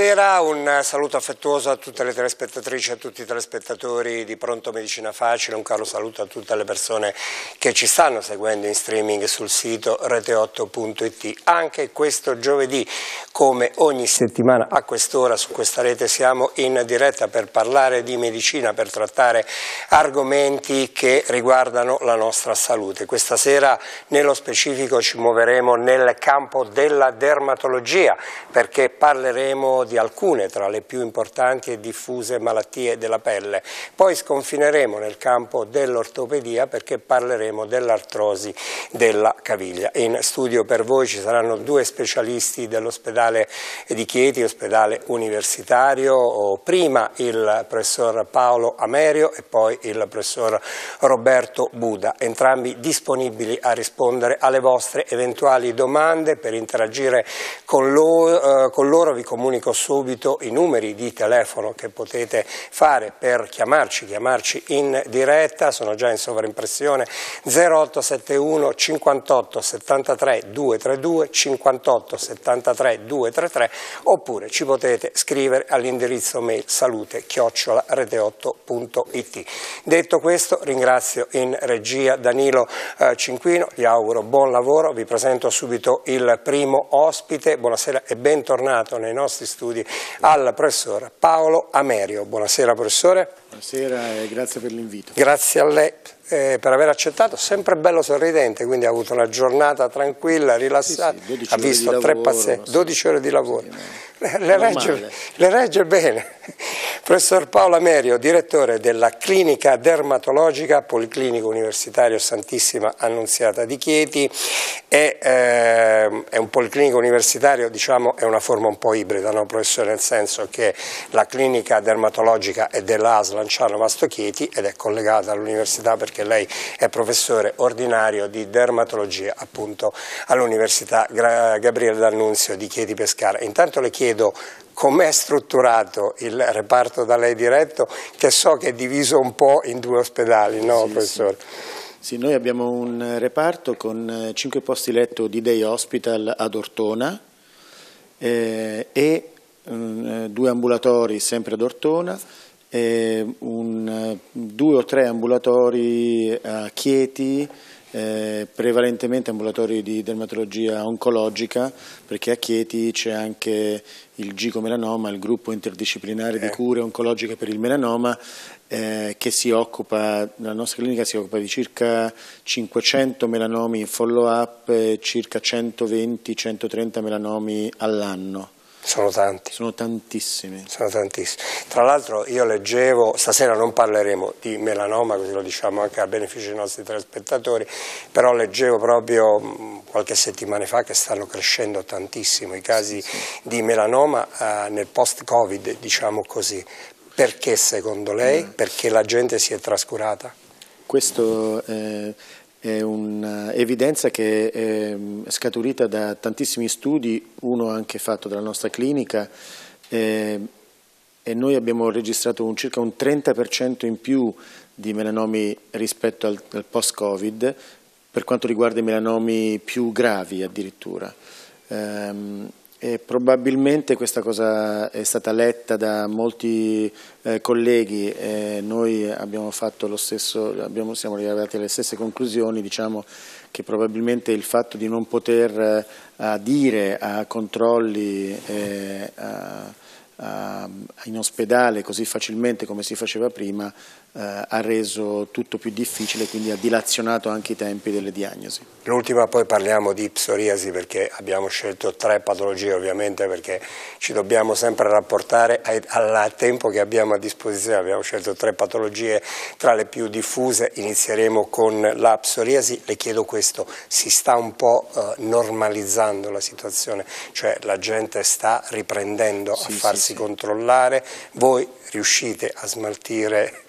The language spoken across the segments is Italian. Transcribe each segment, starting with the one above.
Buonasera, un saluto affettuoso a tutte le telespettatrici e a tutti i telespettatori di Pronto Medicina Facile, un caro saluto a tutte le persone che ci stanno seguendo in streaming sul sito rete8.it. Anche questo giovedì, come ogni settimana a quest'ora su questa rete, siamo in diretta per parlare di medicina, per trattare argomenti che riguardano la nostra salute. Questa sera nello specifico ci muoveremo nel campo della dermatologia perché parleremo ricordi alcune tra le più importanti e diffuse malattie della pelle. Poi sconfineremo nel campo dell'ortopedia perché parleremo dell'artrosi della caviglia. In studio per voi ci saranno due specialisti dell'ospedale di Chieti, ospedale universitario, prima il professor Paolo Amerio e poi il professor Roberto Buda, entrambi disponibili a rispondere alle vostre eventuali domande per interagire con loro, eh, con loro vi comunico dico subito i numeri di telefono che potete fare per chiamarci, chiamarci in diretta, sono già in sovraimpressione, 0871 58 73 232 58 73 233 oppure ci potete scrivere all'indirizzo mail salute chiocciola rete8.it. Detto questo ringrazio in regia Danilo eh, Cinquino, gli auguro buon lavoro, vi presento subito il primo ospite, buonasera e bentornato nei nostri studi studi al professor Paolo Amerio. Buonasera professore. Buonasera e grazie per l'invito. Grazie a lei eh, per aver accettato, sempre bello sorridente, quindi ha avuto una giornata tranquilla, rilassata, sì, sì, ha visto tre pazienti, 12 ore di lavoro. Le, regge, le regge bene. Professor Paolo Amerio, direttore della clinica dermatologica Policlinico Universitario Santissima Annunziata di Chieti, è, eh, è un policlinico universitario, diciamo, è una forma un po' ibrida, no, professore? Nel senso che la clinica dermatologica è dell'AS Lanciano Masto Chieti ed è collegata all'università perché perché lei è professore ordinario di dermatologia appunto all'Università Gabriele D'Annunzio di Chieti Pescara. Intanto le chiedo com'è strutturato il reparto da lei diretto, che so che è diviso un po' in due ospedali, no sì, professore? Sì. Sì, noi abbiamo un reparto con eh, cinque posti letto di Day Hospital ad Ortona eh, e mh, mm, eh, due ambulatori sempre ad Ortona un, due o tre ambulatori a eh, Chieti, eh, prevalentemente ambulatori di dermatologia oncologica, perché a Chieti c'è anche il GICO Melanoma, il gruppo interdisciplinare di eh. cure oncologiche per il melanoma, eh, che si occupa, la nostra clinica si occupa di circa 500 melanomi in follow up e circa 120-130 melanomi all'anno. Sono tanti. Sono tantissimi. Sono tantissimi. Tra l'altro io leggevo, stasera non parleremo di melanoma, così lo diciamo anche a beneficio dei nostri telespettatori, però leggevo proprio mm, qualche settimana fa che stanno crescendo tantissimo i casi sì, sì. di melanoma eh, nel post-Covid, diciamo così. Perché secondo lei? Mm. Perché la gente si è trascurata? Questo... Eh è un'evidenza che ehm, è scaturita da tantissimi studi, uno anche fatto dalla nostra clinica, ehm, e noi abbiamo registrato un, circa un 30% in più di melanomi rispetto al, al post-Covid, per quanto riguarda i melanomi più gravi addirittura. Eh, eh, probabilmente questa cosa è stata letta da molti eh, colleghi, eh, noi abbiamo fatto lo stesso, abbiamo, siamo arrivati alle stesse conclusioni, diciamo che probabilmente il fatto di non poter eh, adire a controlli eh, a, a, in ospedale così facilmente come si faceva prima eh, ha reso tutto più difficile, quindi ha dilazionato anche i tempi delle diagnosi. L'ultima poi parliamo di psoriasi perché abbiamo scelto tre patologie ovviamente perché ci dobbiamo sempre rapportare ai, al tempo che abbiamo a disposizione, abbiamo scelto tre patologie tra le più diffuse, inizieremo con la psoriasi, le chiedo questo, si sta un po' eh, normalizzando la situazione, cioè la gente sta riprendendo sì, a farsi sì, sì. controllare, voi riuscite a smaltire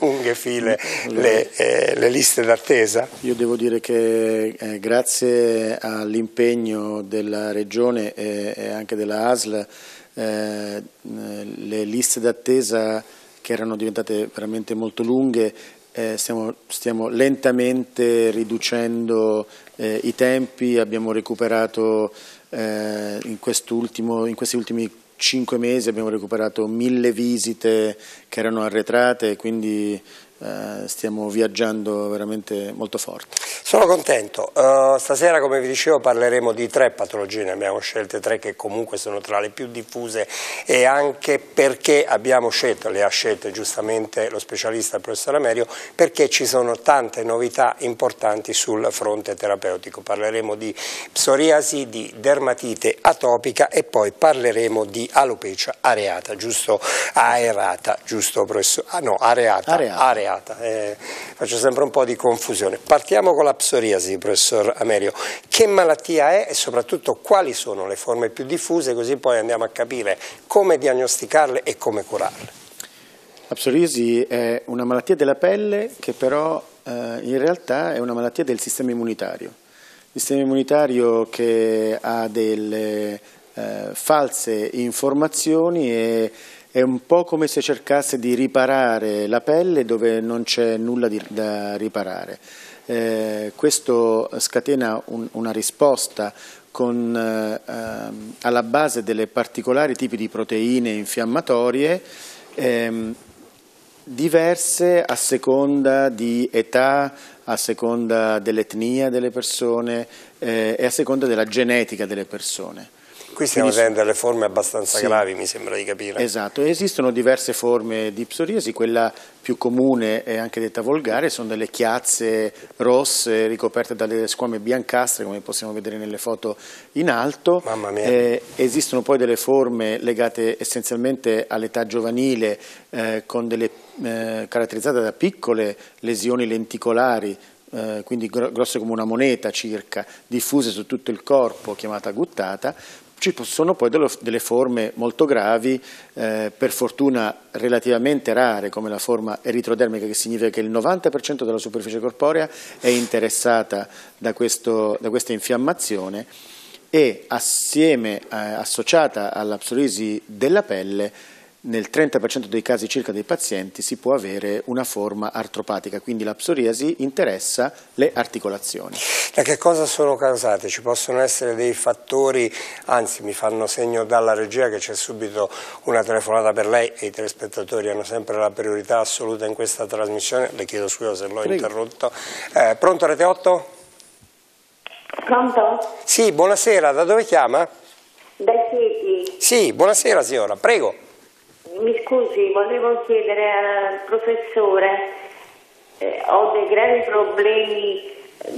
lunghe file le, eh, le, liste d'attesa? Io devo dire che eh, grazie all'impegno della Regione e, e anche della ASL eh, le liste d'attesa che erano diventate veramente molto lunghe eh, stiamo, stiamo, lentamente riducendo eh, i tempi, abbiamo recuperato eh, in, in questi ultimi cinque mesi abbiamo recuperato mille visite che erano arretrate, quindi eh, stiamo viaggiando veramente molto forte. Sono contento, uh, stasera come vi dicevo parleremo di tre patologie, ne abbiamo scelte tre che comunque sono tra le più diffuse e anche perché abbiamo scelto, le ha scelte giustamente lo specialista il professor Amerio, perché ci sono tante novità importanti sul fronte terapeutico, parleremo di psoriasi, di dermatite atopica e poi parleremo di alopecia areata, giusto aerata, giusto professor? Ah no, areata. areata. areata sdraiata, eh, faccio sempre un po' di confusione. Partiamo con la psoriasi, professor Amerio, che malattia è e soprattutto quali sono le forme più diffuse, così poi andiamo a capire come diagnosticarle e come curarle. La psoriasi è una malattia della pelle che però eh, in realtà è una malattia del sistema immunitario. Il sistema immunitario che ha delle eh, false informazioni e è un po' come se cercasse di riparare la pelle dove non c'è nulla di, da riparare. Eh, questo scatena un, una risposta con, eh, ehm, alla base delle particolari tipi di proteine infiammatorie ehm, diverse a seconda di età, a seconda dell'etnia delle persone eh, e a seconda della genetica delle persone. Qui stiamo vedendo delle forme abbastanza sì, gravi, mi sembra di capire. Esatto, esistono diverse forme di psoriasi, quella più comune e anche detta volgare sono delle chiazze rosse ricoperte dalle squame biancastre, come possiamo vedere nelle foto in alto. Mamma mia. Eh, esistono poi delle forme legate essenzialmente all'età giovanile, eh, delle, eh, caratterizzate da piccole lesioni lenticolari, eh, quindi grosse come una moneta circa, diffuse su tutto il corpo, chiamata guttata, ci sono poi delle forme molto gravi, eh, per fortuna relativamente rare, come la forma eritrodermica, che significa che il 90% della superficie corporea è interessata da, questo, da questa infiammazione e assieme, eh, associata alla psoriasi della pelle, nel 30% dei casi circa dei pazienti si può avere una forma artropatica, quindi la psoriasi interessa le articolazioni. Da che cosa sono causate? Ci possono essere dei fattori, anzi mi fanno segno dalla regia che c'è subito una telefonata per lei e i telespettatori hanno sempre la priorità assoluta in questa trasmissione, le chiedo scusa se l'ho interrotto. Eh, pronto Rete 8? Pronto? Sì, buonasera, da dove chiama? Da Chieti. Sì, buonasera signora, prego mi scusi, volevo chiedere al professore, eh, ho dei gravi problemi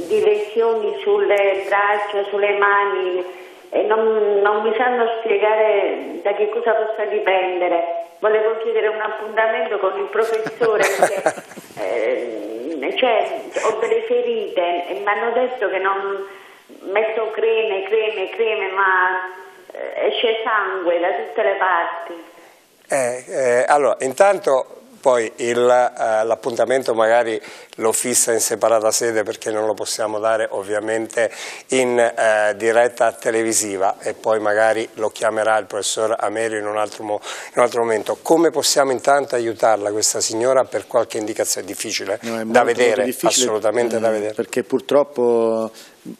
di lesioni sulle braccia, sulle mani e non, non mi sanno spiegare da che cosa possa dipendere. Volevo chiedere un appuntamento con il professore perché eh, cioè, ho delle ferite e mi hanno detto che non metto creme, creme, creme, ma eh, esce sangue da tutte le parti. Eh, eh, allora, intanto poi eh, l'appuntamento eh, magari lo fissa in separata sede perché non lo possiamo dare ovviamente in eh, diretta televisiva e poi magari lo chiamerà il professor Amerio in un, altro, in un altro momento. Come possiamo intanto aiutarla questa signora per qualche indicazione? Difficile no, è molto, da vedere, difficile, assolutamente ehm, da mm, vedere. Perché purtroppo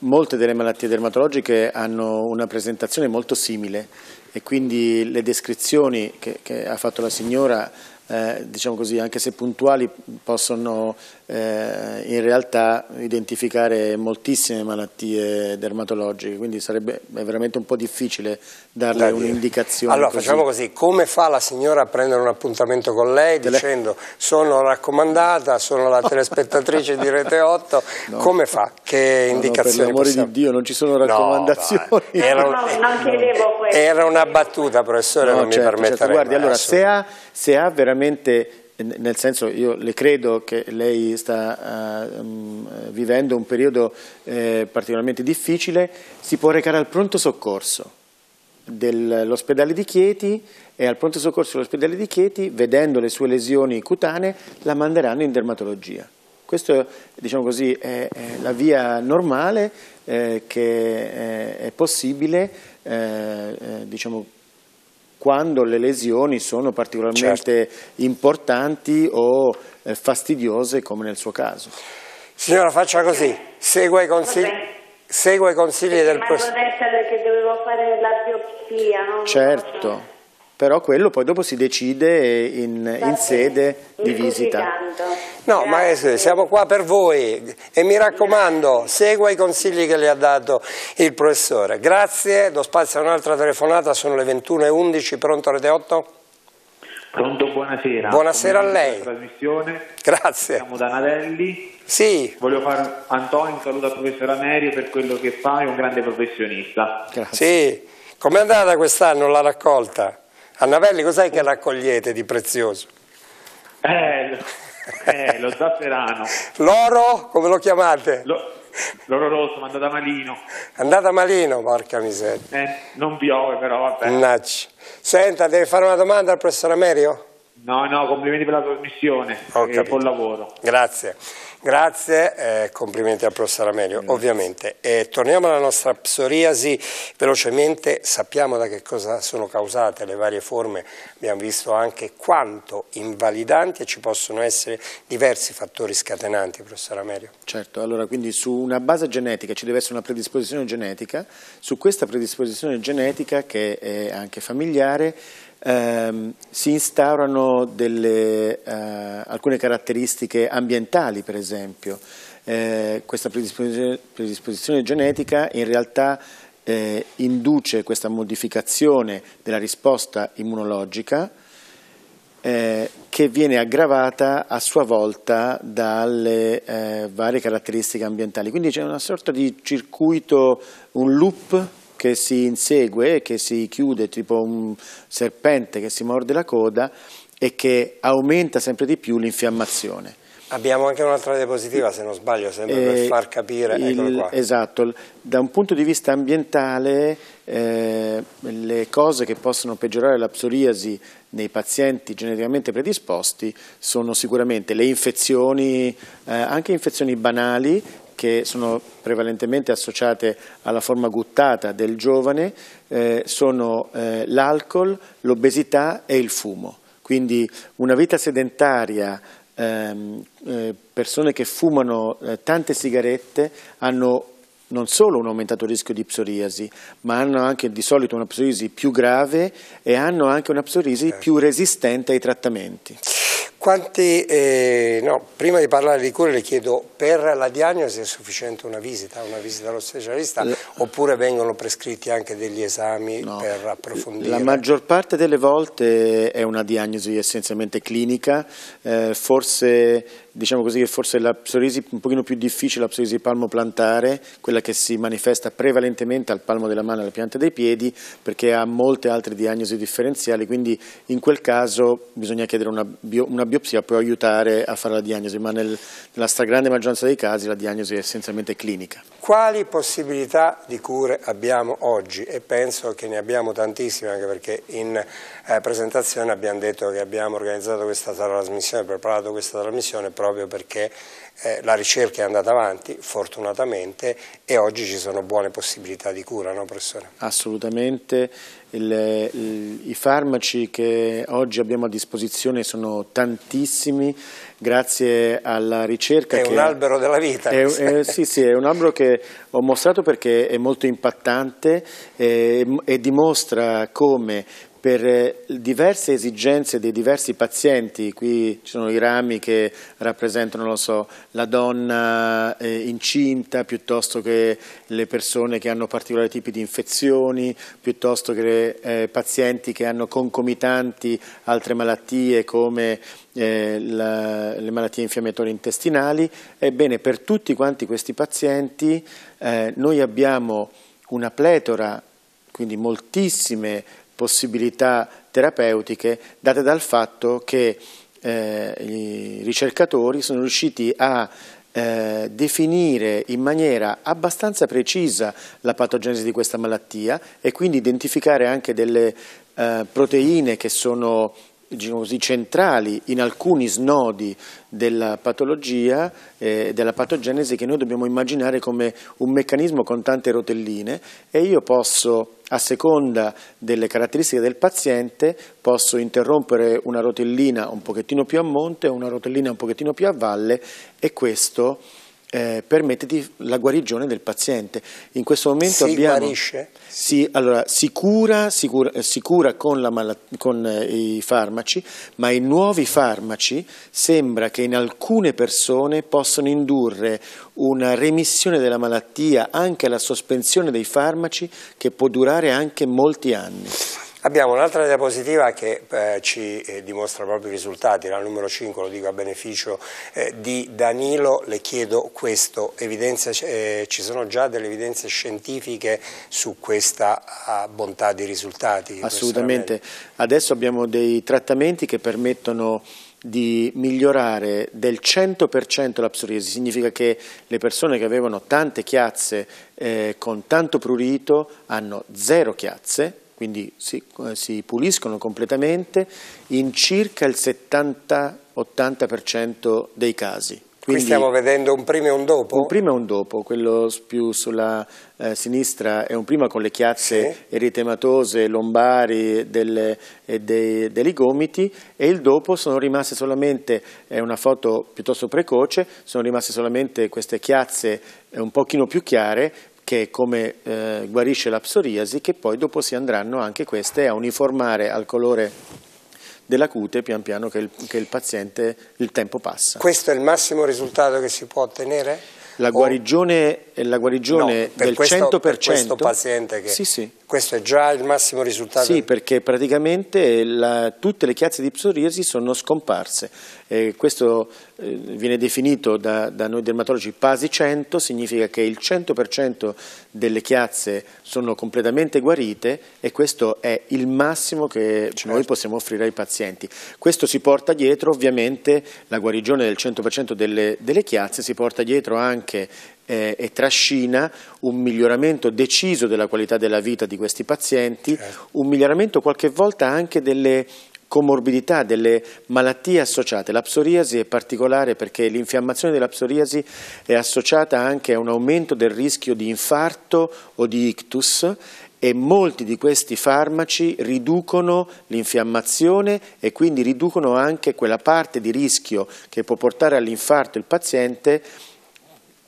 molte delle malattie dermatologiche hanno una presentazione molto simile e quindi le descrizioni che, che ha fatto la signora eh, diciamo così, anche se puntuali, possono eh, in realtà identificare moltissime malattie dermatologiche, quindi sarebbe veramente un po' difficile darle un'indicazione. Allora così. facciamo così, come fa la signora a prendere un appuntamento con lei Tele... dicendo sono raccomandata, sono la telespettatrice di Rete 8, no. come fa? Che no, indicazioni? No, per l'amore possiamo... di Dio non ci sono raccomandazioni. No, era, un... era, una battuta professore, non certo, mi certo. permetterei. Certo. Guardi, allora se ha, se ha veramente nel senso io le credo che lei sta uh, vivendo un periodo eh, particolarmente difficile, si può recare al pronto soccorso dell'ospedale di Chieti e al pronto soccorso dell'ospedale di Chieti, vedendo le sue lesioni cutanee, la manderanno in dermatologia. Questa diciamo è, è, la via normale eh, che è, eh, è possibile eh, eh diciamo, quando le lesioni sono particolarmente certo. importanti o eh, fastidiose come nel suo caso. Signora faccia così, segua i consigli segua i consigli Perché del professore. Ma detto che dovevo fare la biopsia, no? Certo però quello poi dopo si decide in, in sede di visita. No, maestro, siamo qua per voi e mi raccomando, segua i consigli che le ha dato il professore. Grazie, do spazio a un'altra telefonata, sono le 21.11, pronto Rete 8? Pronto, buonasera. Buonasera a lei. Trasmissione. Grazie. Siamo da Nadelli. Sì. Voglio fare Antonio un saluto al professor Amerio per quello che fa, è un grande professionista. Grazie. Sì. Com'è andata quest'anno la raccolta? Annabelli, cos'è che raccogliete di prezioso? Eh, eh lo zafferano. L'oro, come lo chiamate? Lo, l'oro rosso, ma è andata malino. È andata malino, porca miseria. Eh, non piove però, vabbè. Mannaggia. Senta, deve fare una domanda al professor Amerio? No, no, complimenti per la trasmissione e buon lavoro. Grazie, grazie, eh, complimenti al professor Amelio, mm. ovviamente. Eh, torniamo alla nostra psoriasi, velocemente sappiamo da che cosa sono causate le varie forme, abbiamo visto anche quanto invalidanti e ci possono essere diversi fattori scatenanti, professor Amelio. Certo, allora quindi su una base genetica ci deve essere una predisposizione genetica, su questa predisposizione genetica che è anche familiare, eh, si instaurano delle, eh, alcune caratteristiche ambientali, per esempio. Eh, questa predisposizione, predisposizione, genetica in realtà eh, induce questa modificazione della risposta immunologica eh, che viene aggravata a sua volta dalle eh, varie caratteristiche ambientali. Quindi c'è una sorta di circuito, un loop che si insegue, che si chiude tipo un serpente che si morde la coda e che aumenta sempre di più l'infiammazione. Abbiamo anche un'altra diapositiva, se non sbaglio, sempre eh, per far capire. Il, esatto, da un punto di vista ambientale eh, le cose che possono peggiorare la psoriasi nei pazienti geneticamente predisposti sono sicuramente le infezioni, eh, anche infezioni banali che sono prevalentemente associate alla forma guttata del giovane eh, sono eh, l'alcol, l'obesità e il fumo. Quindi una vita sedentaria, ehm, eh, persone che fumano eh, tante sigarette hanno non solo un aumentato rischio di psoriasi, ma hanno anche di solito una psoriasi più grave e hanno anche una psoriasi eh. più resistente ai trattamenti quanti, eh, no, prima di parlare di cure le chiedo, per la diagnosi è sufficiente una visita, una visita allo specialista, la... oppure vengono prescritti anche degli esami no. per approfondire? La maggior parte delle volte è una diagnosi essenzialmente clinica, eh, forse diciamo così che forse la psorisi un pochino più difficile, la psorisi palmo-plantare, quella che si manifesta prevalentemente al palmo della mano e alla pianta dei piedi, perché ha molte altre diagnosi differenziali, quindi in quel caso bisogna chiedere una, bio, una bio biopsia può aiutare a fare la diagnosi, ma nel, nella stragrande maggioranza dei casi la diagnosi è essenzialmente clinica. Quali possibilità di cure abbiamo oggi? E penso che ne abbiamo tantissime, anche perché in eh, presentazione abbiamo detto che abbiamo organizzato questa trasmissione, preparato questa trasmissione proprio perché eh, la ricerca è andata avanti fortunatamente e oggi ci sono buone possibilità di cura, no professore? Assolutamente, il, il, i farmaci che oggi abbiamo a disposizione sono tantissimi grazie alla ricerca. È un albero della vita. È, è, eh, sì, sì, è un albero che ho mostrato perché è molto impattante eh, e, e dimostra come per eh, diverse esigenze dei diversi pazienti, qui ci sono i rami che rappresentano so, la donna eh, incinta piuttosto che le persone che hanno particolari tipi di infezioni, piuttosto che eh, pazienti che hanno concomitanti altre malattie come eh, la, le malattie infiammatorie intestinali. Ebbene, per tutti quanti questi pazienti eh, noi abbiamo una pletora, quindi moltissime possibilità terapeutiche date dal fatto che eh, i ricercatori sono riusciti a eh, definire in maniera abbastanza precisa la patogenesi di questa malattia e quindi identificare anche delle eh, proteine che sono diciamo così, centrali in alcuni snodi della patologia, eh, della patogenesi che noi dobbiamo immaginare come un meccanismo con tante rotelline e io posso a seconda delle caratteristiche del paziente posso interrompere una rotellina un pochettino più a monte, una rotellina un pochettino più a valle e questo eh, permette la guarigione del paziente. In questo momento si abbiamo, guarisce? Si, allora, si, cura, si, cura, eh, si cura con, mal, con eh, i farmaci, ma i nuovi farmaci sembra che in alcune persone possano indurre una remissione della malattia, anche la sospensione dei farmaci, che può durare anche molti anni. Abbiamo un'altra diapositiva che eh, ci eh, dimostra proprio i risultati, la numero 5, lo dico a beneficio eh, di Danilo, le chiedo questo, evidenze, eh, ci sono già delle evidenze scientifiche su questa ah, bontà di risultati? Assolutamente, adesso abbiamo dei trattamenti che permettono di migliorare del 100% la psoriasi, significa che le persone che avevano tante chiazze eh, con tanto prurito hanno zero chiazze quindi si, eh, si puliscono completamente in circa il 70-80% dei casi. Quindi, Qui stiamo vedendo un prima e un dopo? Un prima e un dopo, quello più sulla eh, sinistra è un prima con le chiazze sì. eritematose, lombari delle, e eh, dei, dei, gomiti e il dopo sono rimaste solamente, è una foto piuttosto precoce, sono rimaste solamente queste chiazze eh, un pochino più chiare che è come eh, guarisce la psoriasi, che poi dopo si andranno anche queste a uniformare al colore della cute pian piano che il, che il paziente, il tempo passa. Questo è il massimo risultato che si può ottenere? La guarigione, la guarigione no, del questo, 100%. Per questo paziente che sì, sì. Questo è già il massimo risultato? Sì, perché praticamente la, tutte le chiazze di psoriasi sono scomparse. Eh, questo eh, viene definito da, da, noi dermatologi PASI 100, significa che il 100% delle chiazze sono completamente guarite e questo è il massimo che certo. noi possiamo offrire ai pazienti. Questo si porta dietro ovviamente la guarigione del 100% delle, delle chiazze, si porta dietro anche eh, e trascina un miglioramento deciso della qualità della vita di questi pazienti, certo. un miglioramento qualche volta anche delle comorbidità, delle malattie associate. La psoriasi è particolare perché l'infiammazione della psoriasi è associata anche a un aumento del rischio di infarto o di ictus e molti di questi farmaci riducono l'infiammazione e quindi riducono anche quella parte di rischio che può portare all'infarto il paziente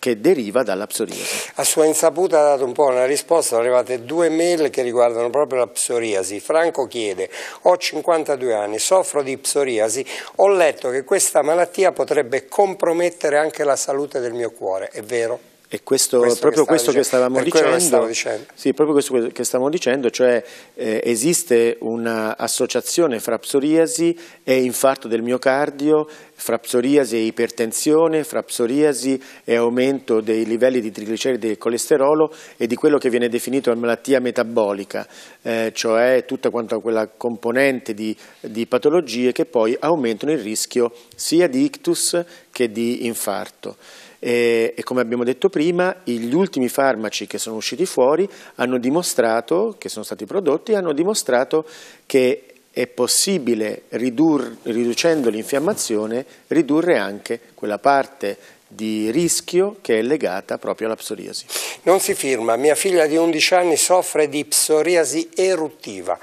che deriva dalla psoriasi. A sua insaputa ha dato un po' una risposta, sono arrivate due mail che riguardano proprio la psoriasi. Franco chiede, ho 52 anni, soffro di psoriasi, ho letto che questa malattia potrebbe compromettere anche la salute del mio cuore, è vero? E questo, questo proprio che questo dicendo. Eh, che stavamo dicendo, dicendo, Sì, proprio questo che stavamo dicendo, cioè eh, esiste un'associazione fra psoriasi e infarto del miocardio, fra psoriasi e ipertensione, fra psoriasi e aumento dei livelli di trigliceridi e colesterolo e di quello che viene definito malattia metabolica, eh, cioè tutta quella componente di, di patologie che poi aumentano il rischio sia di ictus che di infarto. E, e, come abbiamo detto prima, gli ultimi farmaci che sono usciti fuori hanno dimostrato, che sono stati prodotti, hanno dimostrato che è possibile, ridur, riducendo l'infiammazione, ridurre anche quella parte di rischio che è legata proprio alla psoriasi. Non si firma, mia figlia di 11 anni soffre di psoriasi eruttiva.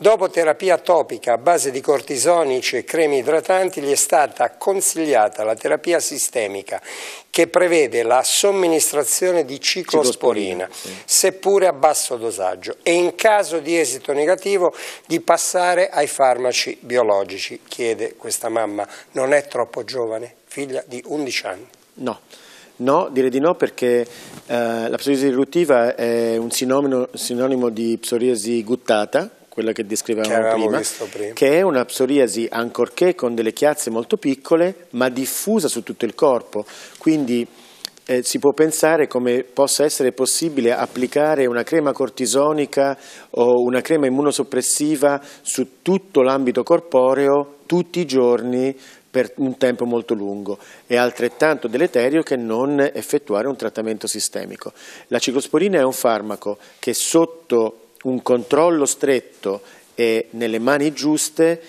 Dopo terapia topica a base di cortisonici e creme idratanti gli è stata consigliata la terapia sistemica che prevede la somministrazione di ciclosporina, ciclosporina sì. seppure a basso dosaggio, e in caso di esito negativo di passare ai farmaci biologici, chiede questa mamma. Non è troppo giovane, figlia di 11 anni? No. No, direi di no perché eh, la psoriasi riduttiva è un sinonimo, sinonimo di psoriasi guttata, quella che descrivevamo che prima, prima, che è una psoriasi ancorché con delle chiazze molto piccole, ma diffusa su tutto il corpo. Quindi eh, si può pensare come possa essere possibile applicare una crema cortisonica o una crema immunosoppressiva su tutto l'ambito corporeo tutti i giorni per un tempo molto lungo. È altrettanto deleterio che non effettuare un trattamento sistemico. La ciclosporina è un farmaco che sotto un controllo stretto e nelle mani giuste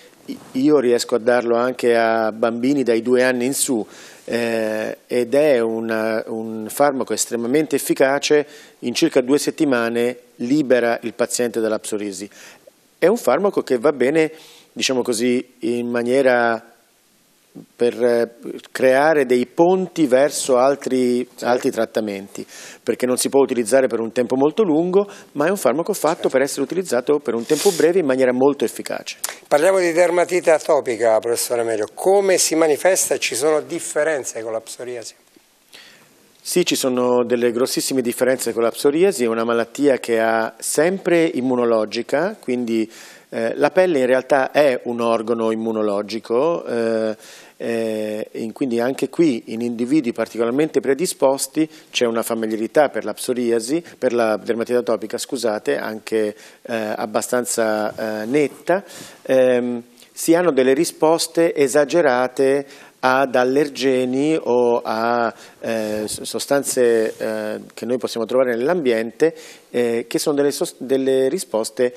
io riesco a darlo anche a bambini dai due anni in su eh, ed è una, un farmaco estremamente efficace, in circa due settimane libera il paziente dalla psorisi. È un farmaco che va bene, diciamo così, in maniera per eh, creare dei ponti verso altri, sì. altri, trattamenti, perché non si può utilizzare per un tempo molto lungo, ma è un farmaco fatto per essere utilizzato per un tempo breve in maniera molto efficace. Parliamo di dermatite atopica, professore Amelio. Come si manifesta e ci sono differenze con la psoriasi? Sì, ci sono delle grossissime differenze con la psoriasi, è una malattia che ha sempre immunologica, quindi eh, la pelle in realtà è un organo immunologico, eh, eh, quindi anche qui in individui particolarmente predisposti c'è una familiarità per la psoriasi, per la dermatite atopica, scusate, anche eh, abbastanza eh, netta, ehm, si hanno delle risposte esagerate ad allergeni o a eh, sostanze eh, che noi possiamo trovare nell'ambiente, eh, che sono delle, delle risposte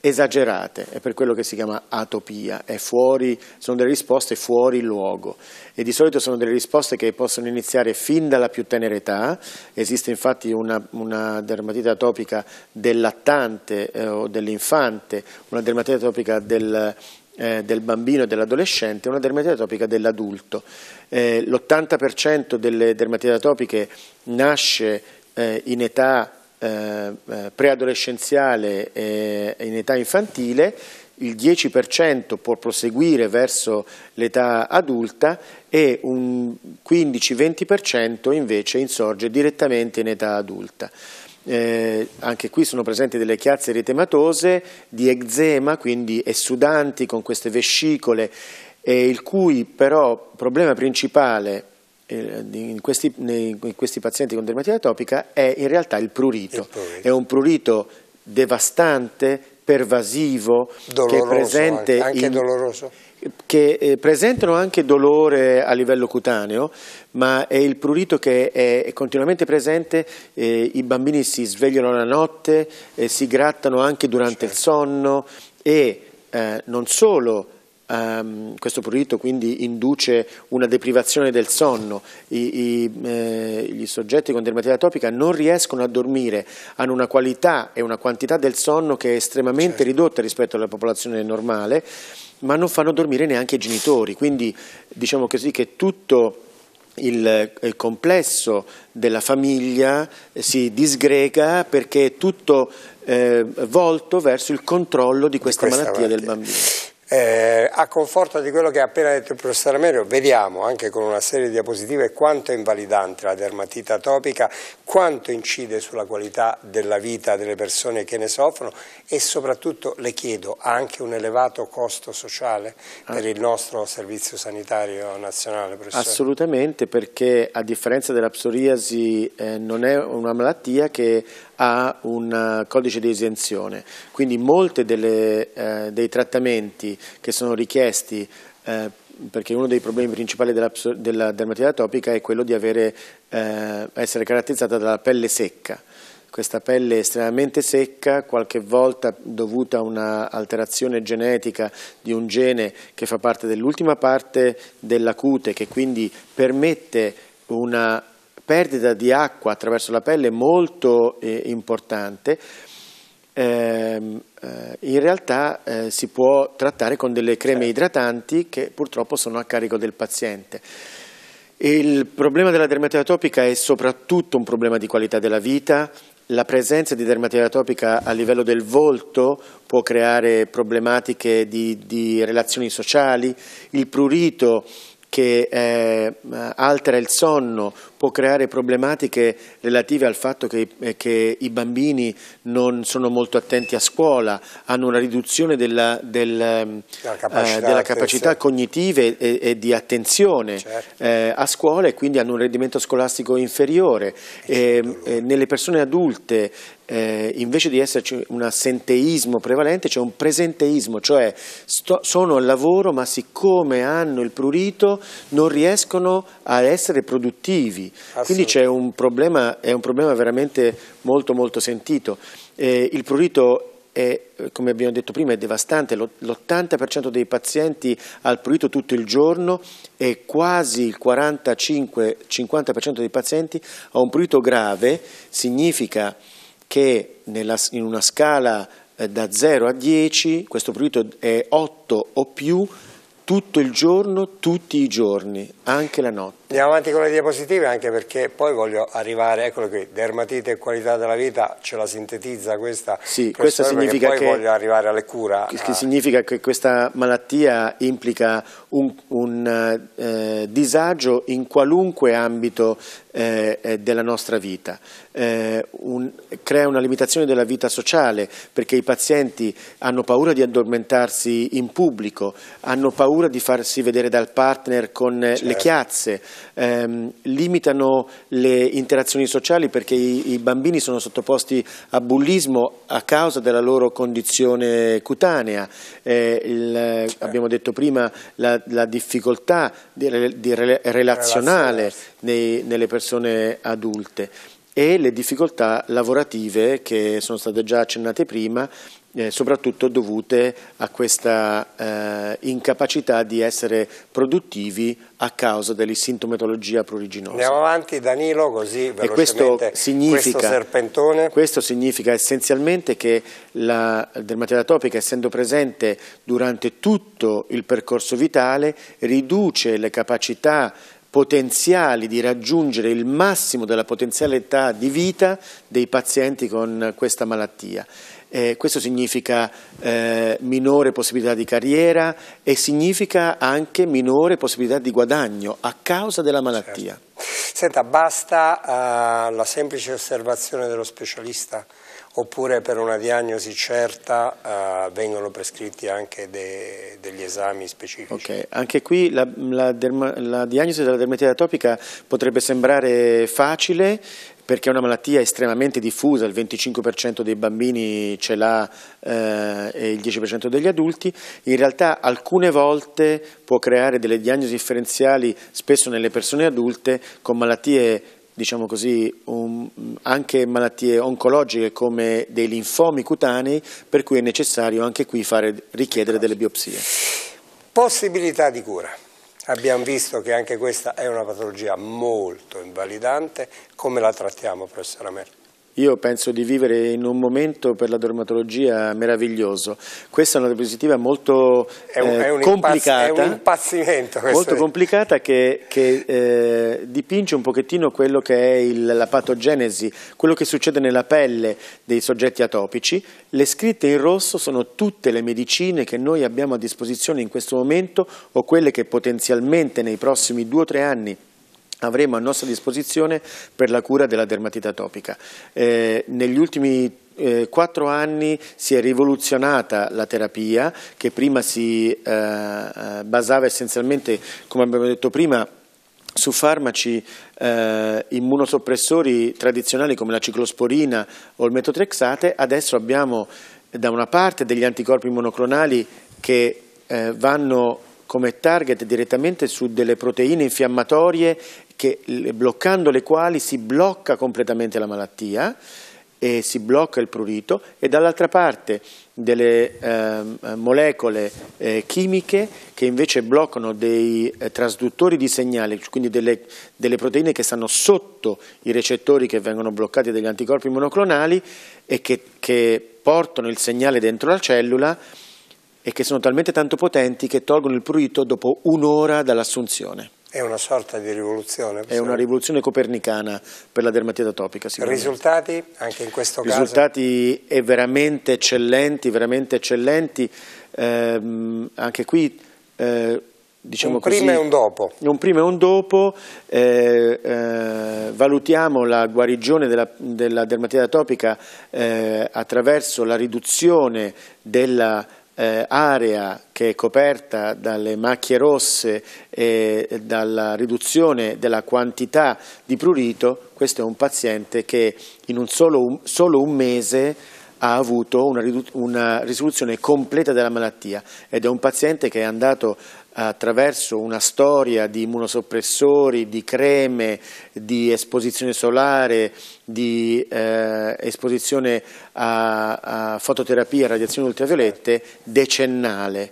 esagerate, è per quello che si chiama atopia, fuori, sono delle risposte fuori luogo e di solito sono delle risposte che possono iniziare fin dalla più tenera età, esiste infatti una, una dermatite atopica del lattante eh, o dell'infante, una dermatite atopica del, eh, del bambino e dell'adolescente e una dermatite atopica dell'adulto. Eh, L'80% delle dermatite atopiche nasce eh, in età eh, eh, preadolescenziale e in età infantile, il 10% può proseguire verso l'età adulta e un 15-20% invece insorge direttamente in età adulta. Eh, anche qui sono presenti delle chiazze eritematose di eczema, quindi essudanti con queste vescicole, eh, il cui però problema principale eh, in questi, nei, in questi, pazienti con dermatite atopica è in realtà il prurito. Il prurito. È un prurito devastante, pervasivo, doloroso, che è presente anche, in, doloroso che eh, presentano anche dolore a livello cutaneo, ma è il prurito che è continuamente presente, eh, i bambini si svegliano la notte, eh, si grattano anche durante certo. il sonno e eh, non solo ehm, questo prurito quindi induce una deprivazione del sonno, I, i, eh, gli soggetti con dermatite atopica non riescono a dormire, hanno una qualità e una quantità del sonno che è estremamente certo. ridotta rispetto alla popolazione normale, ma non fanno dormire neanche i genitori, quindi diciamo così che tutto il, il, complesso della famiglia eh, si disgrega perché è tutto eh, volto verso il controllo di questa, di questa malattia, malattia del bambino. Eh, a conforto di quello che ha appena detto il professor Amerio, vediamo anche con una serie di diapositive quanto è invalidante la dermatite atopica, quanto incide sulla qualità della vita delle persone che ne soffrono e soprattutto le chiedo, ha anche un elevato costo sociale ah. per il nostro servizio sanitario nazionale? Professore? Assolutamente, perché a differenza della psoriasi eh, non è una malattia che ha un eh, codice di esenzione, quindi molti eh, dei trattamenti che sono richiesti eh, perché uno dei problemi principali della, della dermatite atopica è quello di avere, eh, essere caratterizzata dalla pelle secca questa pelle estremamente secca, qualche volta dovuta a un'alterazione genetica di un gene che fa parte dell'ultima parte della cute, che quindi permette una perdita di acqua attraverso la pelle molto eh, importante, ehm, eh, in realtà eh, si può trattare con delle creme certo. idratanti che purtroppo sono a carico del paziente. Il problema della dermatite atopica è soprattutto un problema di qualità della vita, la presenza di dermatite atopica a livello del volto può creare problematiche di, di relazioni sociali, il prurito che eh, altera il sonno, può creare problematiche relative al fatto che, eh, che, i bambini non sono molto attenti a scuola, hanno una riduzione della, del, ehm, capacità, eh, della capacità cognitiva e, e, di attenzione certo. eh, a scuola e quindi hanno un rendimento scolastico inferiore. Ehm, eh, nelle persone adulte eh, invece di esserci un assenteismo prevalente, c'è un presenteismo, cioè sto, sono al lavoro ma siccome hanno il prurito non riescono a essere produttivi. Quindi c'è un problema, è un problema veramente molto molto sentito. Eh, il prurito è, eh, come abbiamo detto prima, è devastante. L'80% dei pazienti ha il prurito tutto il giorno e quasi il 45-50% dei pazienti ha un prurito grave, significa che nella, in una scala eh, da 0 a 10, questo prurito è 8 o più, tutto il giorno, tutti i giorni, anche la notte. Andiamo avanti con le diapositive anche perché poi voglio arrivare, eccolo qui, dermatite e qualità della vita, ce la sintetizza questa. Sì, questa significa poi che... voglio arrivare alle cure. Che, che significa che questa malattia implica un, un eh, disagio in qualunque ambito eh, eh della nostra vita eh, un, crea una limitazione della vita sociale perché i pazienti hanno paura di addormentarsi in pubblico, hanno paura di farsi vedere dal partner con eh, certo. le chiazze, ehm, limitano le interazioni sociali perché i, i bambini sono sottoposti a bullismo a causa della loro condizione cutanea. Eh, il, certo. Abbiamo detto prima la, la difficoltà di, di relazionale nei, nelle persone adulte e le difficoltà lavorative che sono state già accennate prima, eh, soprattutto dovute a questa eh, incapacità di essere produttivi a causa dell'sintomatologia pruriginosa. Andiamo avanti Danilo così velocemente e questo, significa, questo serpentone. Questo significa essenzialmente che la dermatite atopica essendo presente durante tutto il percorso vitale riduce le capacità potenziali di raggiungere il massimo della potenzialità di vita dei pazienti con questa malattia. Eh, questo significa eh, minore possibilità di carriera e significa anche minore possibilità di guadagno a causa della malattia. Certo. Senta, basta uh, la semplice osservazione dello specialista oppure per una diagnosi certa eh, vengono prescritti anche de, degli esami specifici. Okay. Anche qui la, la, derma, la diagnosi della dermatite atopica potrebbe sembrare facile, perché è una malattia estremamente diffusa, il 25% dei bambini ce l'ha eh, e il 10% degli adulti, in realtà alcune volte può creare delle diagnosi differenziali, spesso nelle persone adulte, con malattie diciamo così, um, anche malattie oncologiche come dei linfomi cutanei, per cui è necessario anche qui fare, richiedere delle biopsie. Possibilità di cura. Abbiamo visto che anche questa è una patologia molto invalidante. Come la trattiamo, professora Amer? Io penso di vivere in un momento per la dermatologia meraviglioso. Questa è una diapositiva molto è un, eh, è un complicata, impazz molto complicata che, che eh, dipinge un pochettino quello che è il, la patogenesi, quello che succede nella pelle dei soggetti atopici. Le scritte in rosso sono tutte le medicine che noi abbiamo a disposizione in questo momento o quelle che potenzialmente nei prossimi due o tre anni avremo a nostra disposizione per la cura della dermatite atopica. Eh, negli ultimi eh, quattro anni si è rivoluzionata la terapia che prima si eh, eh, basava essenzialmente, come abbiamo detto prima, su farmaci eh, immunosoppressori tradizionali come la ciclosporina o il metotrexate, adesso abbiamo da una parte degli anticorpi monoclonali che eh, vanno come target direttamente su delle proteine infiammatorie che, bloccando le quali si blocca completamente la malattia e si blocca il prurito e dall'altra parte delle eh, molecole eh, chimiche che invece bloccano dei eh, trasduttori di segnale, quindi delle, delle, proteine che stanno sotto i recettori che vengono bloccati dagli anticorpi monoclonali e che, che portano il segnale dentro la cellula e che sono talmente tanto potenti che tolgono il prurito dopo un'ora dall'assunzione. È una sorta di rivoluzione. Possiamo... È una rivoluzione copernicana per la dermatite atopica. Risultati anche in questo Risultati caso? Risultati è veramente eccellenti, veramente eccellenti. Eh, anche qui eh, diciamo un prima e un dopo. Un prima e un dopo, eh, eh, valutiamo la guarigione della, della dermatite atopica eh, attraverso la riduzione della eh, area che è coperta dalle macchie rosse e dalla riduzione della quantità di prurito, questo è un paziente che in un solo, un, solo un mese ha avuto una, una, risoluzione completa della malattia ed è un paziente che è andato attraverso una storia di immunosoppressori, di creme, di esposizione solare, di eh, esposizione a, a fototerapia, radiazioni ultraviolette, decennale.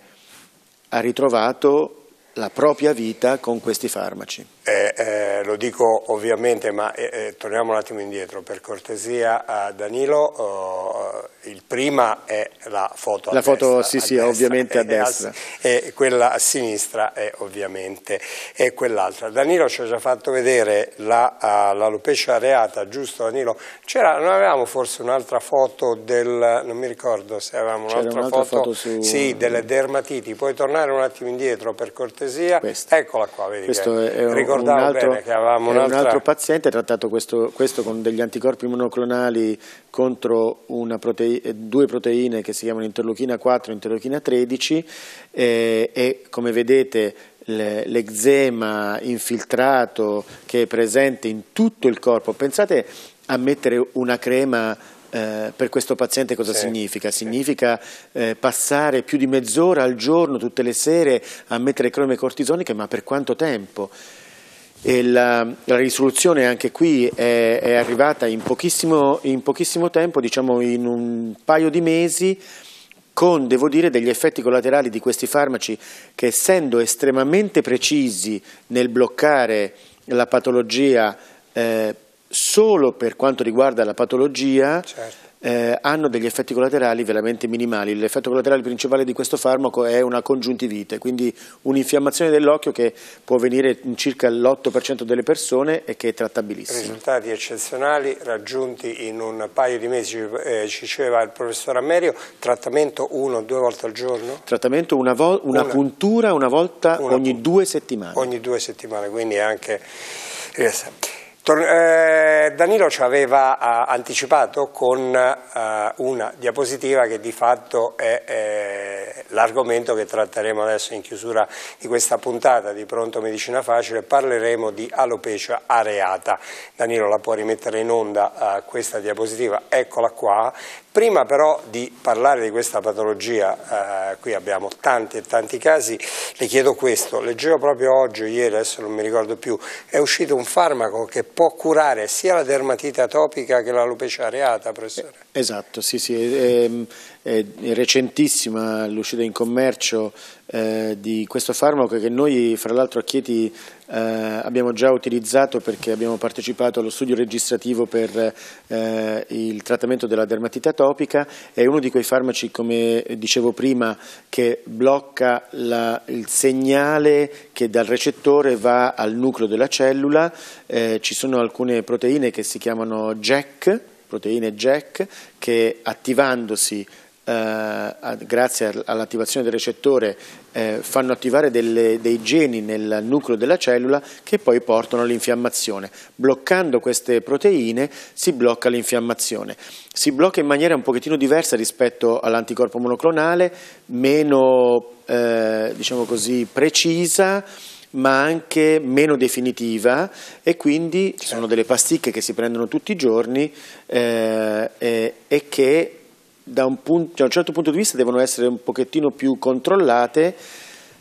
Ha ritrovato la propria vita con questi farmaci. Eh, eh, lo dico ovviamente, ma eh, eh torniamo un attimo indietro, per cortesia a eh, Danilo, eh, il prima è la foto la a foto, destra. La sì sì, destra, ovviamente a destra. E quella a sinistra è ovviamente è quell'altra. Danilo ci ha già fatto vedere la, uh, la Lupecia areata, giusto Danilo? C'era, non avevamo forse un'altra foto del, non mi ricordo se avevamo un'altra un foto, foto su... sì, delle dermatiti, puoi tornare un attimo indietro per cortesia? Questa. Eccola qua, vedi Questo che è, è un ricordavo un altro, bene che avevamo un altro paziente trattato questo, questo, con degli anticorpi monoclonali contro proteine, eh, due proteine che si chiamano interleuchina 4 e interleuchina 13 eh, e come vedete l'eczema infiltrato che è presente in tutto il corpo. Pensate a mettere una crema eh, per questo paziente cosa sì, significa? Significa eh, passare più di mezz'ora al giorno, tutte le sere, a mettere creme cortisoniche, ma per quanto tempo? La, la, risoluzione anche qui è, è arrivata in pochissimo, in pochissimo, tempo, diciamo in un paio di mesi, con, devo dire, degli effetti collaterali di questi farmaci che essendo estremamente precisi nel bloccare la patologia eh, solo per quanto riguarda la patologia certo. eh, hanno degli effetti collaterali veramente minimali. L'effetto collaterale principale di questo farmaco è una congiuntivite, quindi un'infiammazione dell'occhio che può venire in circa l'8% delle persone e che è trattabilissima. Risultati eccezionali raggiunti in un paio di mesi, eh, ci diceva il professor Amerio, trattamento uno o due volte al giorno? Trattamento una, una, una puntura una volta una ogni due settimane. Ogni due settimane, quindi anche... Eh, eh, Danilo ci aveva ah, anticipato con ah, una diapositiva che di fatto è l'argomento che tratteremo adesso in chiusura di questa puntata di Pronto Medicina Facile, parleremo di alopecia areata. Danilo la può rimettere in onda ah, questa diapositiva, eccola qua, Prima però di parlare di questa patologia, eh, qui abbiamo tanti e tanti casi, le chiedo questo, leggevo proprio oggi o ieri, adesso non mi ricordo più, è uscito un farmaco che può curare sia la dermatite atopica che la l'alopecia areata, professore? Eh, esatto, sì, sì. Ehm è recentissima l'uscita in commercio eh, di questo farmaco che noi fra l'altro a Chieti eh, abbiamo già utilizzato perché abbiamo partecipato allo studio registrativo per eh, il trattamento della dermatita atopica, è uno di quei farmaci come dicevo prima che blocca la, il segnale che dal recettore va al nucleo della cellula, eh, ci sono alcune proteine che si chiamano JAK, proteine JAK che attivandosi eh, grazie all'attivazione del recettore, eh, fanno attivare delle, dei geni nel nucleo della cellula che poi portano all'infiammazione. Bloccando queste proteine si blocca l'infiammazione. Si blocca in maniera un pochettino diversa rispetto all'anticorpo monoclonale, meno eh, diciamo così, precisa, ma anche meno definitiva e quindi ci sono delle pasticche che si prendono tutti i giorni eh, e, e che da un, punto, da un, certo punto di vista devono essere un pochettino più controllate,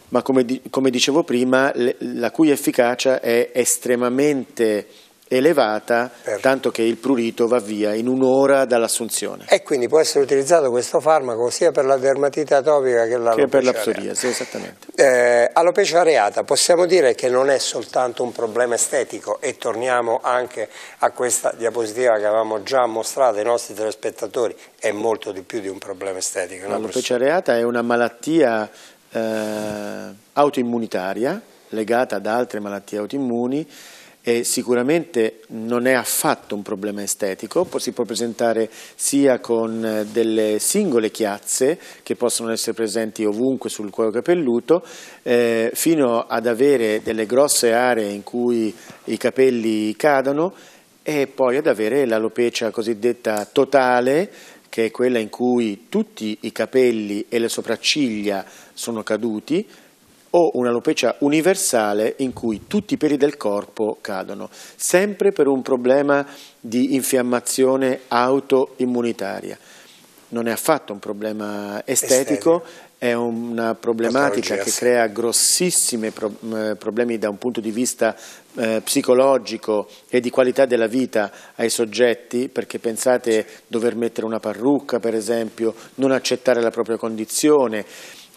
ma come, come dicevo prima, le, la cui efficacia è estremamente elevata, per. tanto che il prurito va via in un'ora dall'assunzione. E quindi può essere utilizzato questo farmaco sia per la dermatite atopica che, che per la psoriasi, esattamente. Eh, alopecia areata, possiamo dire che non è soltanto un problema estetico e torniamo anche a questa diapositiva che avevamo già mostrato ai nostri telespettatori, è molto di più di un problema estetico. L'alopecia areata è una malattia eh, autoimmunitaria legata ad altre malattie autoimmuni e sicuramente non è affatto un problema estetico, si può presentare sia con eh, delle singole chiazze che possono essere presenti ovunque sul cuoio capelluto, eh, fino ad avere delle grosse aree in cui i capelli cadono e poi ad avere l'alopecia cosiddetta totale, che è quella in cui tutti i capelli e le sopracciglia sono caduti, o un'alopecia universale in cui tutti i peli del corpo cadono, sempre per un problema di infiammazione autoimmunitaria. Non è affatto un problema estetico, Estetico. è una problematica che crea grossissimi problemi da un punto di vista eh, psicologico e di qualità della vita ai soggetti, perché pensate dover mettere una parrucca, per esempio, non accettare la propria condizione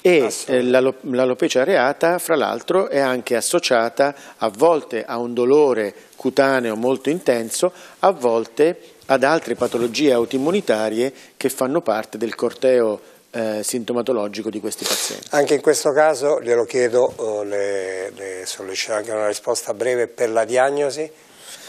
e eh, l'alopecia areata fra l'altro è anche associata a volte a un dolore cutaneo molto intenso, a volte ad altre patologie autoimmunitarie che fanno parte del corteo eh, sintomatologico di questi pazienti. Anche in questo caso, glielo chiedo, eh, le, le sollecito anche una risposta breve per la diagnosi,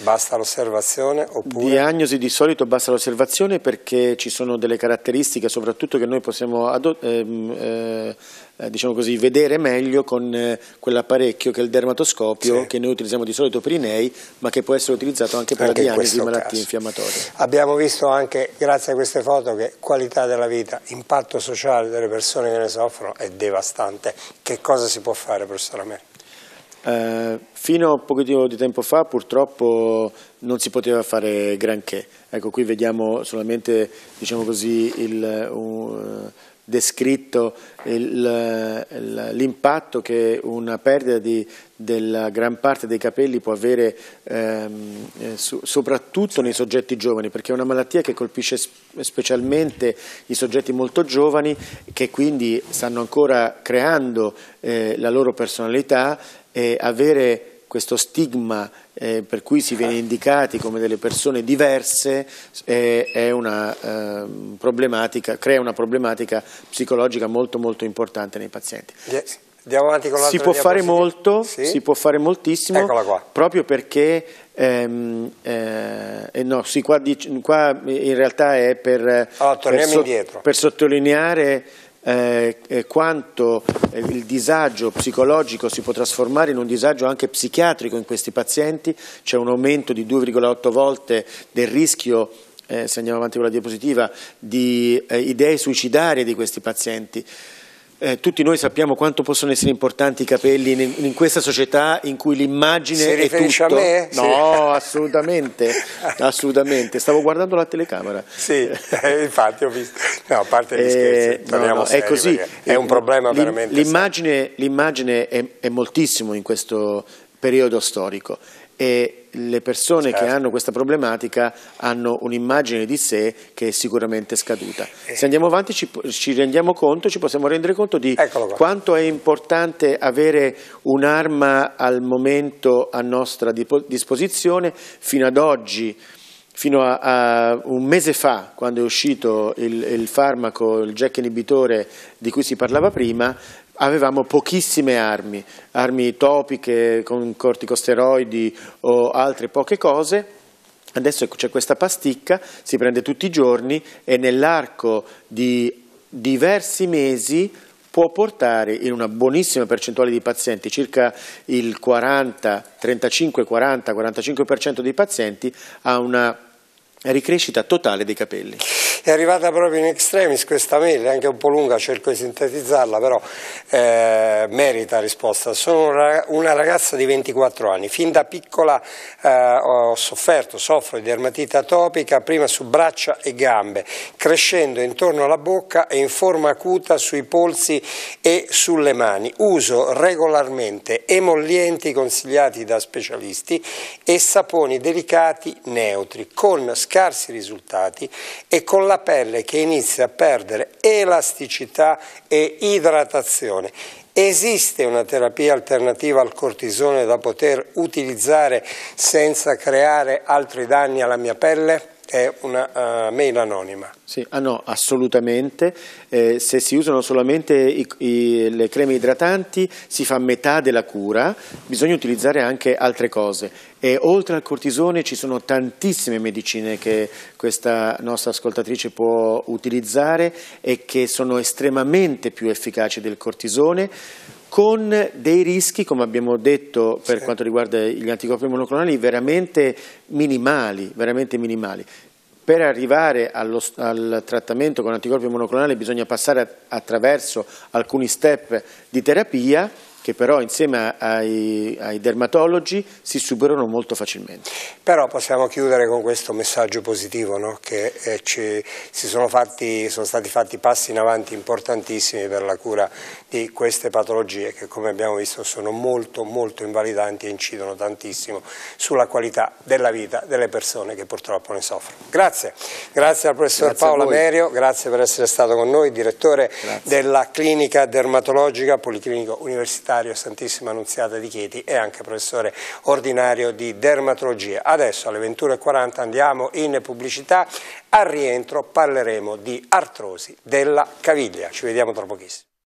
Basta l'osservazione oppure? Diagnosi di solito basta l'osservazione perché ci sono delle caratteristiche soprattutto che noi possiamo ehm, eh, eh, diciamo così, vedere meglio con eh, quell'apparecchio che è il dermatoscopio sì. che noi utilizziamo di solito per i nei ma che può essere utilizzato anche per anche la diagnosi di malattie caso. infiammatorie. Abbiamo visto anche grazie a queste foto che qualità della vita, impatto sociale delle persone che ne soffrono è devastante. Che cosa si può fare professor Amè? Eh, fino a un pochettino di tempo fa purtroppo non si poteva fare granché. Ecco, qui vediamo solamente diciamo così, il, uh, descritto l'impatto che una perdita di, della gran parte dei capelli può avere ehm, eh, su, soprattutto nei soggetti giovani, perché è una malattia che colpisce specialmente i soggetti molto giovani che quindi stanno ancora creando eh, la loro personalità eh, avere questo stigma eh, per cui si viene indicati come delle persone diverse eh, una, ehm, crea una problematica psicologica molto, molto importante nei pazienti. Yes. Si può fare molto, sì. si può fare moltissimo, proprio perché, ehm, eh, eh no, sì, qua, qua, in realtà è per, allora, per, so, per sottolineare eh, eh, quanto eh, il disagio psicologico si può trasformare in un disagio anche psichiatrico in questi pazienti, c'è un aumento di 2,8 volte del rischio eh, se andiamo avanti con la diapositiva, di eh, idee suicidarie di questi pazienti. Eh, tutti noi sappiamo quanto possono essere importanti i capelli in, in questa società in cui l'immagine è tutto. a me? No, sì. assolutamente, assolutamente. Stavo guardando la telecamera. Sì, eh, infatti ho visto. No, a parte gli eh, scherzi, no, no, seri, è così. È un eh, problema veramente. L'immagine, è, è moltissimo in questo periodo storico e le persone certo. che hanno questa problematica hanno un'immagine di sé che è sicuramente scaduta. Se andiamo avanti ci, ci rendiamo conto, ci possiamo rendere conto di quanto è importante avere un'arma al momento a nostra disposizione fino ad oggi fino a, a, un mese fa, quando è uscito il, il farmaco, il jack inibitore di cui si parlava prima, avevamo pochissime armi, armi topiche con corticosteroidi o altre poche cose. Adesso c'è questa pasticca, si prende tutti i giorni e nell'arco di diversi mesi può portare in una buonissima percentuale di pazienti, circa il 40, 35, 40, 45% dei pazienti, a una Ricrescita totale dei capelli. È arrivata proprio in extremis questa mail, anche un po' lunga, cerco di sintetizzarla, però eh, merita risposta. Sono una ragazza di 24 anni, fin da piccola eh, ho sofferto, soffro di dermatite atopica, prima su braccia e gambe, crescendo intorno alla bocca e in forma acuta sui polsi e sulle mani. Uso regolarmente emollienti consigliati da specialisti e saponi delicati neutri, con scarsi risultati e con la pelle che inizia a perdere elasticità e idratazione. Esiste una terapia alternativa al cortisone da poter utilizzare senza creare altri danni alla mia pelle? è una uh, mail anonima. Sì, ah no, assolutamente. Eh, se si usano solamente i, i, le creme idratanti si fa metà della cura, bisogna utilizzare anche altre cose. E oltre al cortisone ci sono tantissime medicine che questa nostra ascoltatrice può utilizzare e che sono estremamente più efficaci del cortisone con dei rischi, come abbiamo detto per sì. quanto riguarda gli anticorpi monoclonali, veramente minimali, veramente minimali. Per arrivare allo, al trattamento con anticorpi monoclonali bisogna passare attraverso alcuni step di terapia che però insieme ai, ai, dermatologi si superano molto facilmente. Però possiamo chiudere con questo messaggio positivo, no? che eh, ci, sono, fatti, sono, stati fatti passi in avanti importantissimi per la cura di queste patologie che come abbiamo visto sono molto molto invalidanti e incidono tantissimo sulla qualità della vita delle persone che purtroppo ne soffrono. Grazie, grazie al professor grazie Paolo Merio, grazie per essere stato con noi, direttore grazie. della clinica dermatologica Policlinico Universitario Santissima Annunziata di Chieti e anche professore ordinario di dermatologia. Adesso alle 21.40 andiamo in pubblicità, al rientro parleremo di artrosi della caviglia. Ci vediamo tra pochissimo.